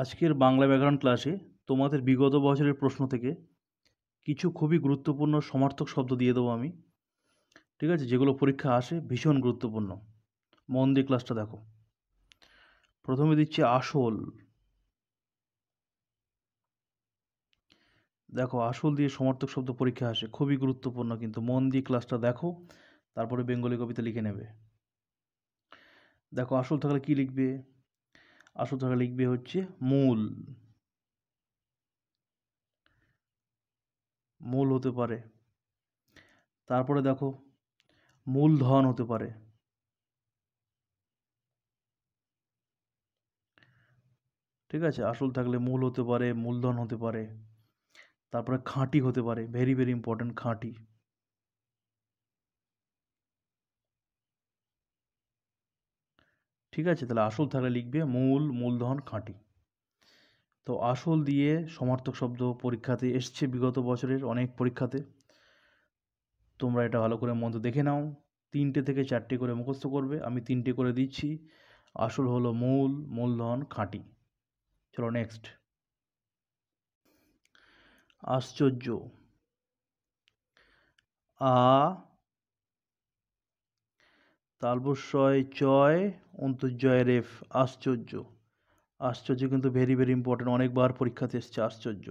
আজকের বাংলা ব্যাকরণ ক্লাসে তোমাদের বিগত বছরের প্রশ্ন থেকে কিছু খুবই গুরুত্বপূর্ণ সমার্থক শব্দ দিয়ে দেবো আমি ঠিক আছে যেগুলো পরীক্ষা আসে ভীষণ গুরুত্বপূর্ণ মন দিয়ে ক্লাসটা দেখো প্রথমে দিচ্ছে আসল দেখো আসল দিয়ে সমার্থক শব্দ পরীক্ষা আসে খুবই গুরুত্বপূর্ণ কিন্তু মন দিয়ে ক্লাসটা দেখো তারপরে বেঙ্গলি কবিতা লিখে নেবে দেখো আসল থাকলে কি লিখবে আসো তাহলে লিখবে হচ্ছে মূল মূল হতে পারে তারপরে দেখো মূলধন হতে পারে ঠিক আছে আসল থাকলে মূল হতে পারে মূলধন হতে পারে তারপরে খাঁটি হতে পারে ভেরি ভেরি ইম্পর্টেন্ট খাঁটি ঠিক আছে তাহলে আসল থাকলে লিখবে মূল মূলধন খাঁটি তো আসল দিয়ে সমার্থক শব্দ পরীক্ষাতে এসছে বিগত বছরের অনেক পরীক্ষাতে তোমরা এটা ভালো করে মন্দ দেখে নাও তিনটে থেকে চারটে করে মুখস্থ করবে আমি তিনটে করে দিচ্ছি আসল হলো মূল মূলধন খাঁটি চলো নেক্সট আশ্চর্য আ তালবুসয় চয় অন্তর্জয়ের এফ আশ্চর্য আশ্চর্য কিন্তু ভেরি ভেরি ইম্পর্টেন্ট অনেকবার পরীক্ষাতে এসছে আশ্চর্য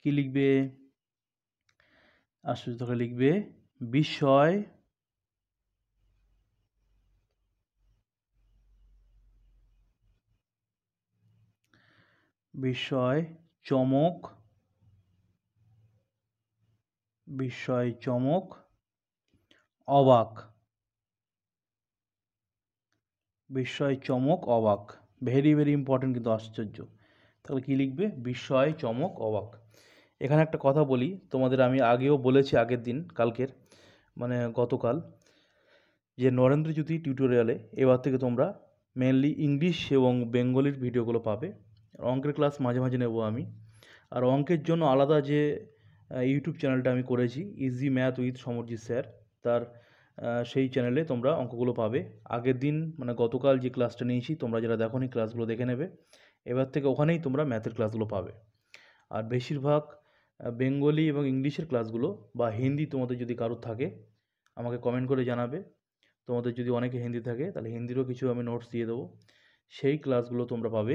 কি লিখবে আশ্চর্য থাকা লিখবে বিষয় বিষয় চমক বিষয় চমক অবাক বিস্ময় চমক অবাক ভেরি ভেরি ইম্পর্টেন্ট কিন্তু আশ্চর্য তাহলে কী লিখবে বিস্ময় চমক অবাক এখানে একটা কথা বলি তোমাদের আমি আগেও বলেছি আগের দিন কালকের মানে গতকাল যে নরেন্দ্র জ্যোতি টিউটোরিয়ালে এবার থেকে তোমরা মেনলি ইংলিশ এবং বেঙ্গলির ভিডিওগুলো পাবে অঙ্কের ক্লাস মাঝে মাঝে নেব আমি আর অঙ্কের জন্য আলাদা যে ইউটিউব চ্যানেলটা আমি করেছি easy math with Samarjit sir তার সেই চ্যানেলে তোমরা অঙ্কগুলো পাবে আগের দিন মানে গতকাল যে ক্লাসটা নিয়েছি তোমরা যারা দেখো ক্লাসগুলো দেখে নেবে এবার থেকে ওখানেই তোমরা ম্যাথের ক্লাসগুলো পাবে আর বেশিরভাগ বেঙ্গলি এবং ইংলিশের ক্লাসগুলো বা হিন্দি তোমাদের যদি কারোর থাকে আমাকে কমেন্ট করে জানাবে তোমাদের যদি অনেকে হিন্দি থাকে তাহলে হিন্দিরও কিছু আমি নোটস দিয়ে দেবো সেই ক্লাসগুলো তোমরা পাবে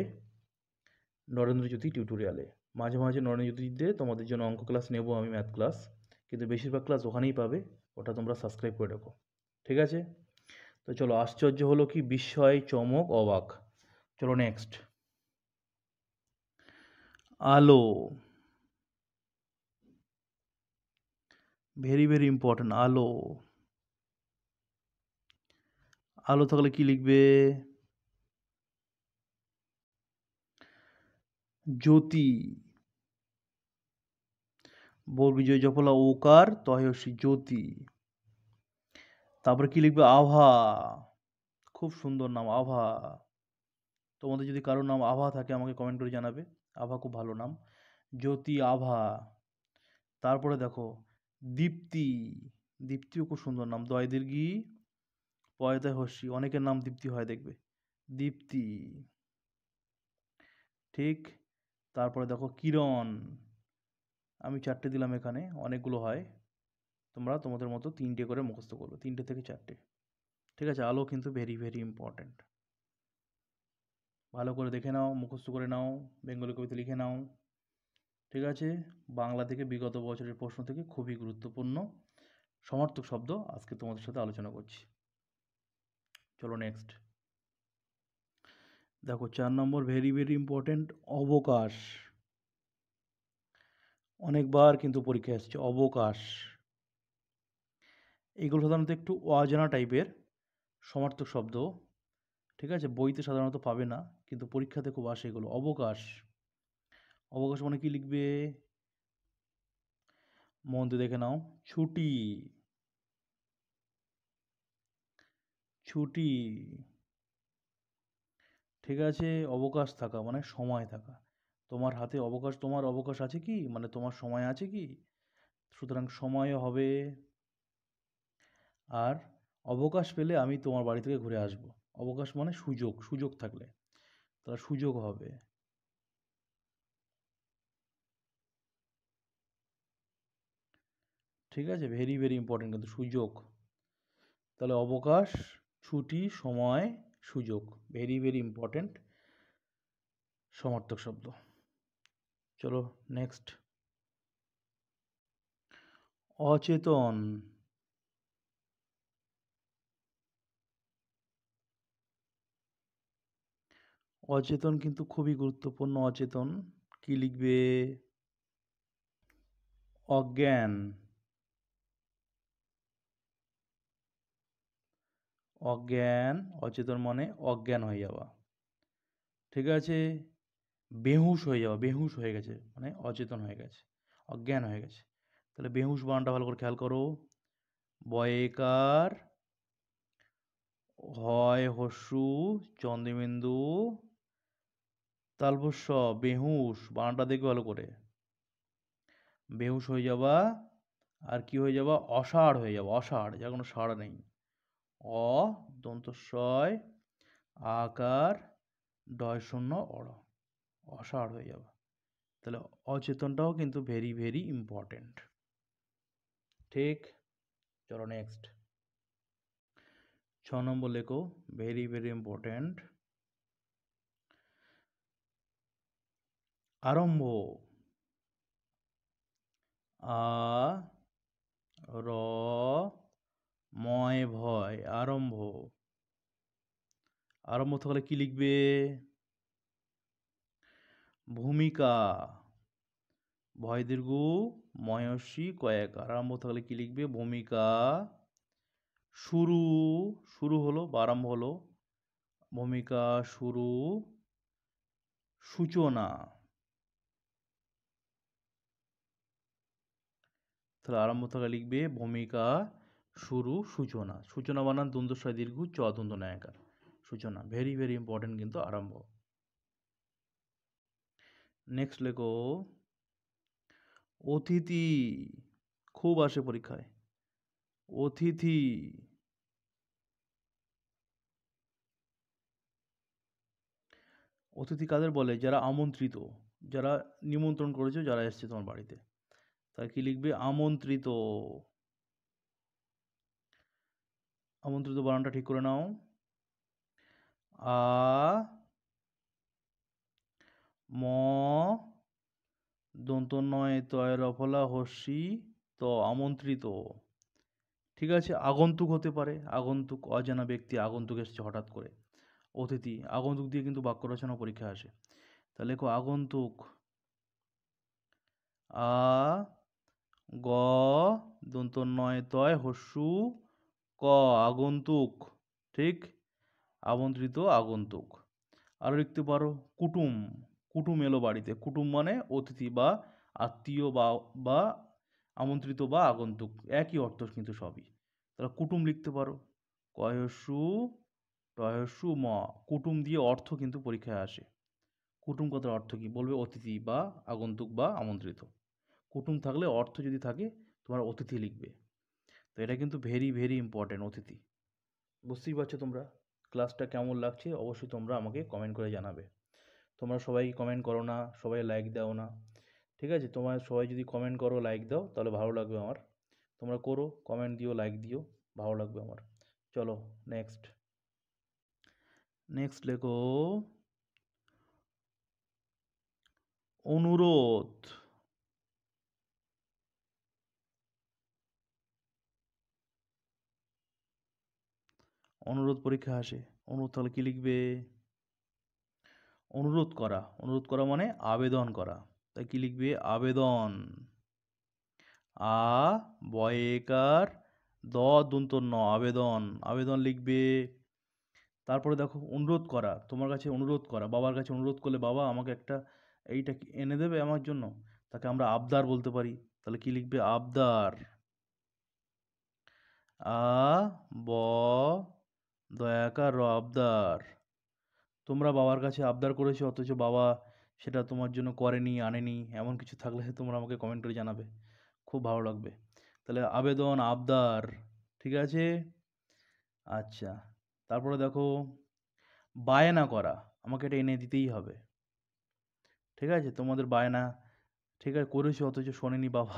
নরেন্দ্রজ্যোতি টিউটোরিয়ালে মাঝে মাঝে নরেন্দ্রজ্যোতিতে তোমাদের জন্য অঙ্ক ক্লাস নেব আমি ম্যাথ ক্লাস কিন্তু বেশিরভাগ ক্লাস ওখানেই পাবে ওটা তোমরা সাবস্ক্রাইব করে রাখো ঠিক আছে তো চলো আশ্চর্য হলো কি বিস্ময় চমক অবাক চলো নেক্সট আলো ভেরি ভেরি ইম্পর্ট্যান্ট আলো আলো থাকলে কি লিখবে জ্যোতি বোল বিজয় জফলা ওকার তহসী জ্যোতি তারপরে কি লিখবে আভা খুব সুন্দর নাম আভা তোমাদের যদি কারোর নাম আভা থাকে আমাকে কমেন্ট করে জানাবে আভা খুব ভালো নাম জ্যোতি আভা তারপরে দেখো দীপ্তি দীপ্তিও খুব সুন্দর নাম দয় দীর্ঘি পয়তা হসি অনেকের নাম দীপ্তি হয় দেখবে দীপ্তি ঠিক তারপরে দেখো কিরণ আমি চারটে দিলাম এখানে অনেকগুলো হয় তোমরা তোমাদের মতো তিনটে করে মুখস্থ করবে তিনটে থেকে চারটে ঠিক আছে আলো কিন্তু ভেরি ভেরি ইম্পর্ট্যান্ট ভালো করে দেখে নাও মুখস্থ করে নাও বেঙ্গলি কবিতা লিখে নাও ঠিক আছে বাংলা থেকে বিগত বছরের প্রশ্ন থেকে খুবই গুরুত্বপূর্ণ সমার্থক শব্দ আজকে তোমাদের সাথে আলোচনা করছি চলো নেক্সট দেখো চার নম্বর ভেরি ভেরি ইম্পর্ট্যান্ট অবকাশ অনেকবার কিন্তু পরীক্ষা এসেছে অবকাশ এগুলো সাধারণত একটু অজানা টাইপের সমার্থক শব্দ ঠিক আছে বইতে সাধারণত পাবে না কিন্তু পরীক্ষাতে খুব আসে এগুলো অবকাশ অবকাশ মানে কি লিখবে মন দিয়ে দেখে নাও ছুটি ছুটি ঠিক আছে অবকাশ থাকা মানে সময় থাকা তোমার হাতে অবকাশ তোমার অবকাশ আছে কি মানে তোমার সময় আছে কি সুতরাং সময় হবে আর অবকাশ পেলে আমি তোমার বাড়ি থেকে ঘুরে আসব অবকাশ মানে সুযোগ সুযোগ থাকলে তার সুযোগ হবে ঠিক আছে ভেরি ভেরি ইম্পর্টেন্ট কিন্তু সুযোগ তাহলে অবকাশ ছুটি সময় সুযোগ ভেরি ভেরি ইম্পর্টেন্ট সমার্থক শব্দ চলো নেক্সট অচেতন অচেতন কিন্তু খুবই গুরুত্বপূর্ণ অচেতন কি লিখবে অজ্ঞান অজ্ঞান অচেতন মানে অজ্ঞান হয়ে যাওয়া ঠিক আছে বেহুশ হয়ে যাওয়া বেহুশ হয়ে গেছে মানে অচেতন হয়ে গেছে অজ্ঞান হয়ে গেছে তাহলে বেহুশ বানানটা ভালো করে খেয়াল করো বয়েকার হয় হস্যু চন্দ্রবিন্দু তালভস্য বেহুশ বানানটা দেখবে ভালো করে বেহুশ হয়ে যাবা আর কি হয়ে যাবা অষাঢ় হয়ে যাওয়া অষাঢ় যা কোনো সাড় নেই অ দন্তস্বয় আকার ডয় শূন্য অড় অসাড় হয়ে যাবে তাহলে অচেতনটাও কিন্তু ভেরি ভেরি ইম্পর্টেন্ট ঠিক চলো নেক্সট ছ নম্বর লেখো ভেরি ভেরি ইম্পর্টেন্ট আরম্ভ আ র ময় ভয় আরম্ভ আরম্ভ থাকলে কি লিখবে ভূমিকা ভয় দীর্ঘ মহর্ষি কয়েক আরম্ভ থাকলে কি লিখবে ভূমিকা শুরু শুরু হলো বা আরম্ভ হলো ভূমিকা শুরু সূচনা তাহলে আরম্ভ থাকা লিখবে ভূমিকা শুরু সূচনা সূচনা বানান দ্বন্দ্ব দীর্ঘ চ দ্বন্দ্ব নায়কার সূচনা ভেরি ভেরি ইম্পর্টেন্ট কিন্তু আরম্ভ নেক্সট লেখো অতিথি খুব আসে পরীক্ষায় অতিথি অতিথি কাদের বলে যারা আমন্ত্রিত যারা নিমন্ত্রণ করেছে যারা এসছে তোমার বাড়িতে তাই কি লিখবে আমন্ত্রিত আমন্ত্রিত বানানটা ঠিক করে নাও আ ম দন্ত নয় তয়ের রফলা হস্যি ত আমন্ত্রিত ঠিক আছে আগন্তুক হতে পারে আগন্তুক অজানা ব্যক্তি আগন্তুক এসেছে হঠাৎ করে অতিথি আগন্তুক দিয়ে কিন্তু বাক্য রচনা পরীক্ষা আসে তাহলে লেখো আগন্তুক আ গ দন্ত নয় তয় হস্যু ক আগন্তুক ঠিক আমন্ত্রিত আগন্তুক আরও লিখতে পারো কুটুম কুটুম এলো বাড়িতে কুটুম মানে অতিথি বা আত্মীয় বা বা আমন্ত্রিত বা আগন্তুক একই অর্থ কিন্তু সবই তাহলে কুটুম লিখতে পারো কয়সু টয়সু ম কুটুম দিয়ে অর্থ কিন্তু পরীক্ষায় আসে কুটুম কথার অর্থ কী বলবে অতিথি বা আগন্তুক বা আমন্ত্রিত কুটুম থাকলে অর্থ যদি থাকে তোমার অতিথি লিখবে তো এটা কিন্তু ভেরি ভেরি ইম্পর্ট্যান্ট অতিথি বুঝতেই পারছো তোমরা ক্লাসটা কেমন লাগছে অবশ্যই তোমরা আমাকে কমেন্ট করে জানাবে তোমরা সবাই কমেন্ট করো না সবাই লাইক দাও না ঠিক আছে তোমার সবাই যদি কমেন্ট করো লাইক দাও তাহলে ভালো লাগবে আমার তোমরা করো কমেন্ট দিও লাইক দিও ভালো লাগবে আমার চলো নেক্সট নেক্সট লেখো অনুরোধ অনুরোধ পরীক্ষা আসে অনুরোধ তাহলে কী লিখবে অনুরোধ করা অনুরোধ করা মানে আবেদন করা তাই কি লিখবে আবেদন আ বয়েকার দ দন্ত ন আবেদন আবেদন লিখবে তারপরে দেখো অনুরোধ করা তোমার কাছে অনুরোধ করা বাবার কাছে অনুরোধ করলে বাবা আমাকে একটা এইটা এনে দেবে আমার জন্য তাকে আমরা আবদার বলতে পারি তাহলে কি লিখবে আবদার আ ব দয়াকার র আবদার তোমরা বাবার কাছে আবদার করেছো অথচ বাবা সেটা তোমার জন্য করেনি আনেনি এমন কিছু থাকলে তোমরা আমাকে কমেন্ট করে জানাবে খুব ভালো লাগবে তাহলে আবেদন আবদার ঠিক আছে আচ্ছা তারপরে দেখো বায়না করা আমাকে এটা এনে দিতেই হবে ঠিক আছে তোমাদের বায়না ঠিক আছে করেছো অথচ শোনেনি বাবা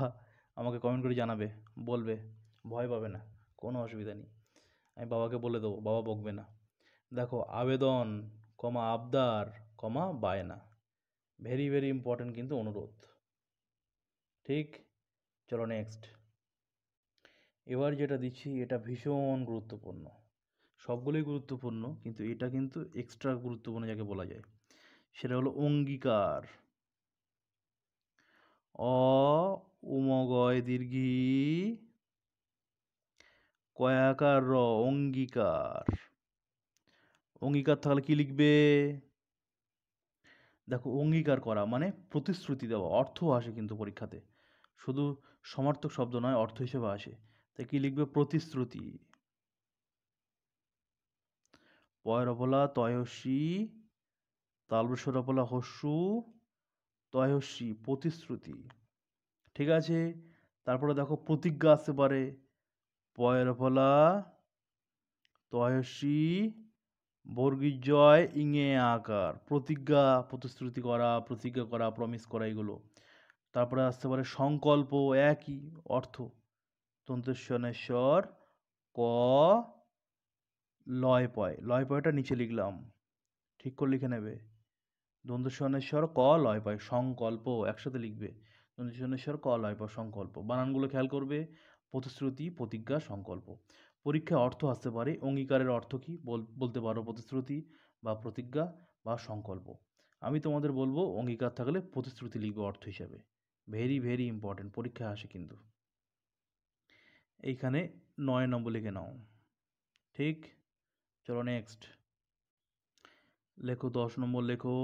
আমাকে কমেন্ট করে জানাবে বলবে ভয় পাবে না কোনো অসুবিধা নেই আমি বাবাকে বলে দেবো বাবা বকবে না দেখো আবেদন কমা আবদার কমা বায়না ভেরি ভেরি ইম্পর্ট্যান্ট কিন্তু অনুরোধ ঠিক চলো নেক্সট এবার যেটা দিচ্ছি এটা ভীষণ গুরুত্বপূর্ণ সবগুলোই গুরুত্বপূর্ণ কিন্তু এটা কিন্তু এক্সট্রা গুরুত্বপূর্ণ যাকে বলা যায় সেটা হলো অঙ্গীকার অ উমগয় দীর্ঘী কয়াকার র অঙ্গীকার অঙ্গীকার থাকলে কি লিখবে দেখো অঙ্গীকার করা মানে প্রতিশ্রুতি দেওয়া অর্থ আসে কিন্তু পরীক্ষাতে শুধু সমার্থক শব্দ নয় অর্থ হিসেবে আসে তাই কি লিখবে প্রতিশ্রুতি পয়রবলা তয়সি তালবসরবলা হস্যু তয়সি প্রতিশ্রুতি ঠিক আছে তারপরে দেখো প্রতিজ্ঞা আসতে পারে পয়রবলা তয়সি বর্গিজয় ইঙে আকার প্রতিজ্ঞা প্রতিশ্রুতি করা প্রতিজ্ঞা করা প্রমিস করা এগুলো তারপরে আসতে পারে সংকল্প একই অর্থ তন্তুস্বনেশ্বর ক লয় পয় লয় পয়টা নিচে লিখলাম ঠিক করে লিখে নেবে দ্বন্দ্বস্বনেশ্বর ক লয় পয় সংকল্প একসাথে লিখবে দ্বন্দ্বস্বনেশ্বর ক লয় পয় সংকল্প বানানগুলো খেয়াল করবে প্রতিশ্রুতি প্রতিজ্ঞা সংকল্প পরীক্ষায় অর্থ আসতে পারে অঙ্গীকারের অর্থ কী বলতে পারো প্রতিশ্রুতি বা প্রতিজ্ঞা বা সংকল্প আমি তোমাদের বলবো অঙ্গীকার থাকলে প্রতিশ্রুতি লিখবে অর্থ হিসাবে ভেরি ভেরি ইম্পর্টেন্ট পরীক্ষায় আসে কিন্তু এইখানে নয় নম্বর লিখে নাও ঠিক চলো নেক্সট লেখো দশ নম্বর লেখো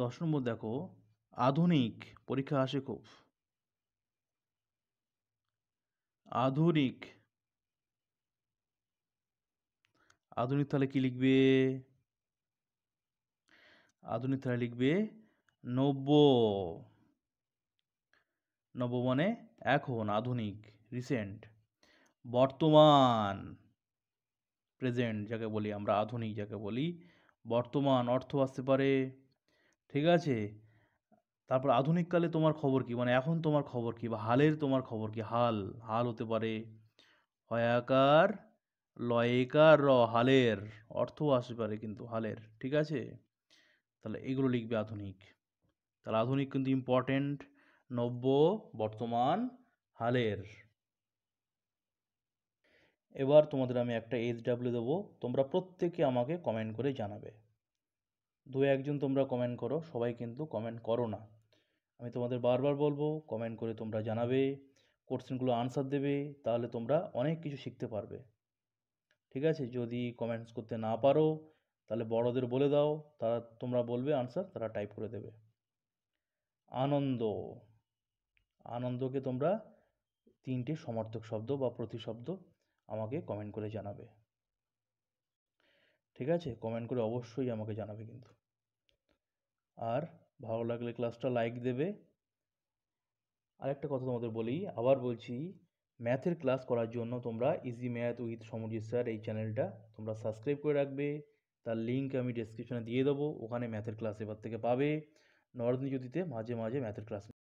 দশ নম্বর দেখো আধুনিক পরীক্ষা আসে খুব আধুনিক আধুনিক তাহলে কি লিখবে আধুনিক তাহলে লিখবে নব্য নব্য মানে এখন আধুনিক রিসেন্ট বর্তমান প্রেজেন্ট যাকে বলি আমরা আধুনিক যাকে বলি বর্তমান অর্থ আসতে পারে ঠিক আছে তারপর আধুনিককালে তোমার খবর কী মানে এখন তোমার খবর কী বা হালের তোমার খবর কী হাল হাল হতে পারে হয়াকার লয়েকার র হালের অর্থ আসতে পারে কিন্তু হালের ঠিক আছে তাহলে এগুলো লিখবে আধুনিক তাহলে আধুনিক কিন্তু ইম্পর্টেন্ট নব্য বর্তমান হালের এবার তোমাদের আমি একটা এইচ ডাব্লিউ দেবো তোমরা প্রত্যেকে আমাকে কমেন্ট করে জানাবে দু একজন তোমরা কমেন্ট করো সবাই কিন্তু কমেন্ট করো না আমি তোমাদের বারবার বলবো কমেন্ট করে তোমরা জানাবে কোশ্চেনগুলো আনসার দেবে তাহলে তোমরা অনেক কিছু শিখতে পারবে ঠিক আছে যদি কমেন্টস করতে না পারো তাহলে বড়দের বলে দাও তারা তোমরা বলবে আনসার তারা টাইপ করে দেবে আনন্দ আনন্দকে তোমরা তিনটে সমর্থক শব্দ বা প্রতিশব্দ আমাকে কমেন্ট করে জানাবে ঠিক আছে কমেন্ট করে অবশ্যই আমাকে জানাবে কিন্তু আর ভালো লাগলে ক্লাসটা লাইক দেবে আরেকটা কথা তোমাদের বলি আবার বলছি ম্যাথের ক্লাস করার জন্য তোমরা easy math with Samarjit sir এই চ্যানেলটা তোমরা সাবস্ক্রাইব করে রাখবে তার লিঙ্ক আমি ডেসক্রিপশনে দিয়ে দেবো ওখানে ম্যাথের ক্লাস এবার থেকে পাবে জ্যোতিতে মাঝে মাঝে ম্যাথের ক্লাস